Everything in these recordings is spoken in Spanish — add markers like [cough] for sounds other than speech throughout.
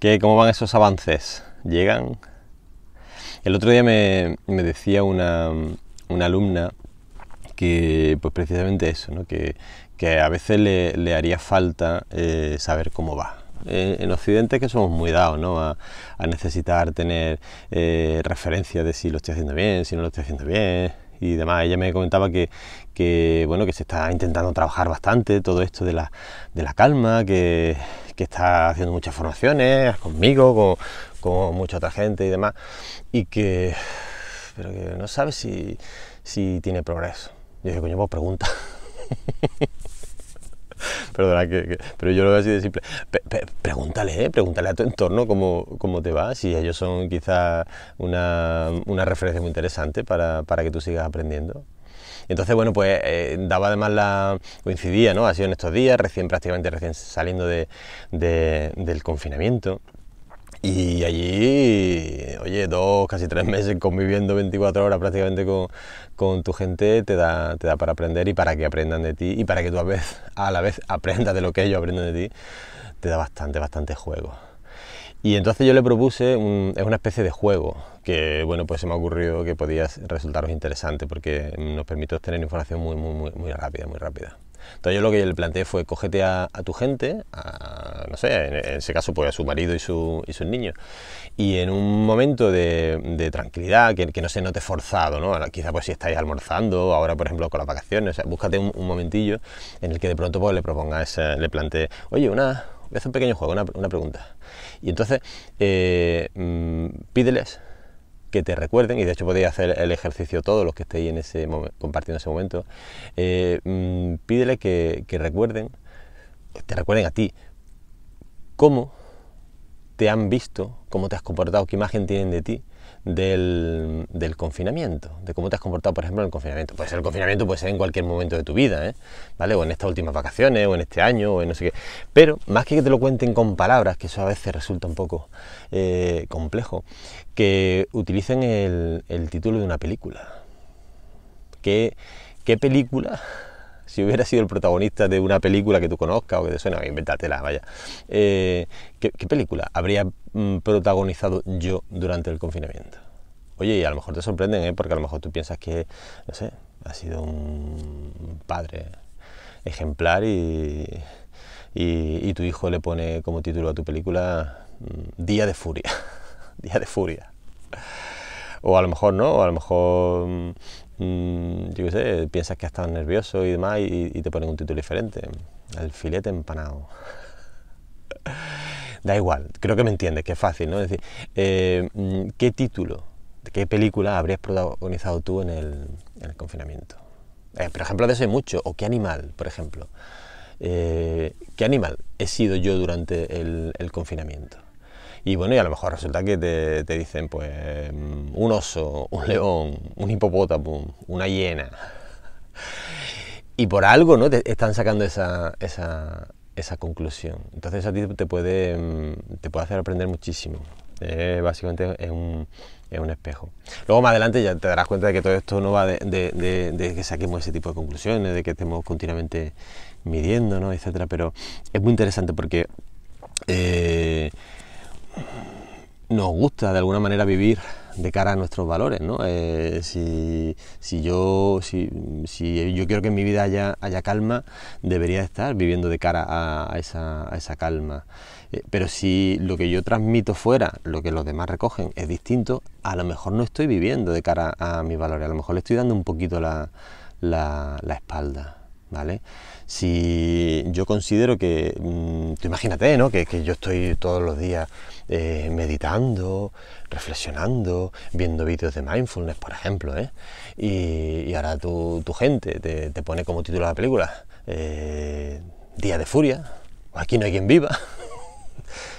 ¿Qué, ¿Cómo van esos avances? ¿Llegan? El otro día me, decía una, alumna que, pues precisamente eso, ¿no? que, a veces le, haría falta eh, saber cómo va, eh, en Occidente que somos muy dados ¿no? a, necesitar tener eh, referencias de si lo estoy haciendo bien, si no lo estoy haciendo bien, y demás. Ella me comentaba que, bueno, que se está intentando trabajar bastante todo esto de la, de la calma, que, está haciendo muchas formaciones conmigo, con, mucha otra gente y demás, y que, pero que no sabe si, tiene progreso. Yo dije, coño, vos pues pregunta. [laughs] Perdona, que, pero yo lo veo así de simple. pregúntale, ¿eh? pregúntale a tu entorno cómo, cómo te va, si ellos son quizá una, referencia muy interesante para, que tú sigas aprendiendo. Entonces, bueno, pues eh, daba además la. coincidía, ¿no? Ha sido en estos días, recién, prácticamente recién saliendo del confinamiento. Y allí, oye, dos, casi tres meses conviviendo 24 horas prácticamente con, con, tu gente, te da, te da para aprender y para que aprendan de ti y para que tú a, vez, a la vez aprendas de lo que ellos aprenden de ti, te da bastante, bastante juego. Y entonces yo le propuse, es una especie de juego, que bueno, pues se me ocurrió que podía resultaros interesante porque nos permite obtener información muy, muy, muy rápida, muy rápida. Entonces yo lo que le planteé fue, cógete a, tu gente, no sé, en, ese caso pues a su marido y, su, y sus niños, y en un momento de, tranquilidad, que, no se note forzado, ¿no? Quizá pues si estáis almorzando, ahora por ejemplo con las vacaciones, búscate un, momentillo en el que de pronto pues le propongas, le planteé, oye, una, voy a hacer un pequeño juego, una, una pregunta. Y entonces, eh, mm, pídeles que te recuerden, y de hecho podéis hacer el ejercicio todos los que estéis en ese momento, compartiendo ese momento, eh, mm, pídele que, que recuerden, que te recuerden a ti cómo te han visto, cómo te has comportado, qué imagen tienen de ti del, del, confinamiento, de cómo te has comportado, por ejemplo, en el confinamiento. Puede ser el confinamiento, puede ser en cualquier momento de tu vida, ¿eh? ¿vale? O en estas últimas vacaciones, o en este año, o en no sé qué. Pero más que que te lo cuenten con palabras, que eso a veces resulta un poco eh, complejo, que utilicen el, el, título de una película. ¿Qué, qué película si hubiera sido el protagonista de una película que tú conozcas o que te suena, ah, invéntatela, vaya. Eh, ¿qué, película habría mm, protagonizado yo durante el confinamiento? Oye, y a lo mejor te sorprenden, ¿eh? porque a lo mejor tú piensas que, no sé, ha sido un padre ejemplar y tu hijo le pone como título a tu película mm, Día de Furia. [laughs] Día de Furia o a lo mejor no, o a lo mejor, mm, mm, yo qué sé, piensas que has estado nervioso y demás y, te ponen un título diferente. El filete empanado. [laughs] da igual, creo que me entiendes, que es fácil, ¿no? Es decir, eh, mm, ¿qué título, qué película habrías protagonizado tú en el, en el confinamiento? Eh, por ejemplo, de eso mucho, o qué animal, por ejemplo. Eh, ¿Qué animal he sido yo durante el confinamiento? Y bueno, y a lo mejor resulta que te, dicen, pues, mm, un oso, un león, un hipopótamo, una hiena. Y por algo, ¿no? Te están sacando esa, conclusión. Entonces a ti te puede, mm, te puede hacer aprender muchísimo. Eh, básicamente es un, espejo. Luego más adelante ya te darás cuenta de que todo esto no va de, que saquemos ese tipo de conclusiones, de que estemos continuamente no etcétera. Pero es muy interesante porque eh, nos gusta de alguna manera vivir de cara a nuestros valores. ¿no? Eh, si, yo, si, yo quiero que en mi vida haya, calma, debería estar viviendo de cara a, esa, esa, calma. Eh, pero si lo que yo transmito fuera, lo que los demás recogen, es distinto, a lo mejor no estoy viviendo de cara a mis valores, a lo mejor le estoy dando un poquito la, la espalda. ¿vale? Si yo considero que, mm, tú imagínate, ¿no? Que, yo estoy todos los días eh, meditando, reflexionando, viendo vídeos de mindfulness, por ejemplo, ¿eh? Y, y ahora tu, gente te, pone como título de la película eh, Día de Furia, Aquí no hay quien viva. [laughs]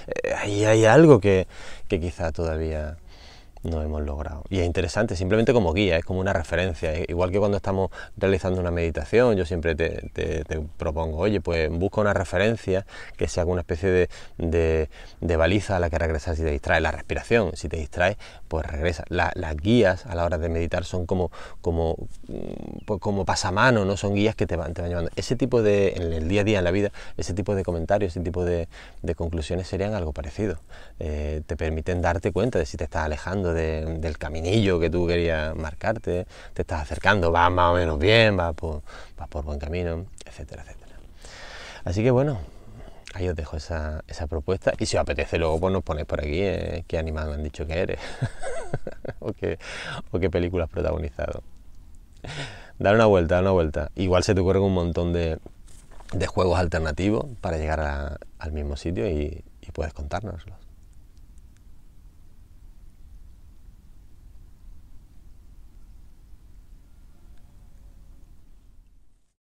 Eh, ahí hay algo que, que quizá todavía no hemos logrado. Y es interesante, simplemente como guía, es como una referencia. Igual que cuando estamos realizando una meditación, yo siempre te, propongo, oye, pues busca una referencia que sea una especie de, de, baliza a la que regresas y te distraes... La respiración, si te distraes... pues regresa. las guías a la hora de meditar son como, como, mm, pues como pasamano, no son guías que te van, te van llevando. Ese tipo de, en el día a día, en la vida, ese tipo de comentarios, ese tipo de, conclusiones serían algo parecido. Eh, te permiten darte cuenta de si te estás alejando del caminillo que tú querías marcarte, te estás acercando, vas más o menos bien, vas por, buen camino, etcétera, etcétera. Así que bueno, ahí os dejo esa, propuesta y si os apetece luego pues nos ponéis por aquí eh, qué animal me han dicho que eres [laughs] o, qué, película has protagonizado. Dar una vuelta, dar una vuelta. Igual se te ocurre un montón de, juegos alternativos para llegar al mismo sitio y, y puedes contárnoslos.